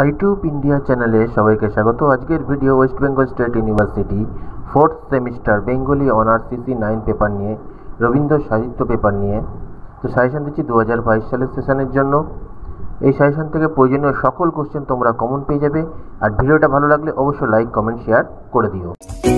আইটিউব India চ্যানেলে সবাইকে স্বাগত আজকের video West Bengal State University fourth semester Bengali honours CC nine paper নিয়ে রবীন্দ্র সাহিত্য পেপার নিয়ে তো সাজেশান দিচ্ছি দু হাজার বাইশ সালের সেশনের জন্য এই সাজেশান থেকে প্রয়োজনীয় সকল কোশ্চেন তোমরা কমন পেয়ে যাবে আর ভিডিওটা ভালো লাগলে অবশ্যই লাইক কমেন্ট শেয়ার করে দিও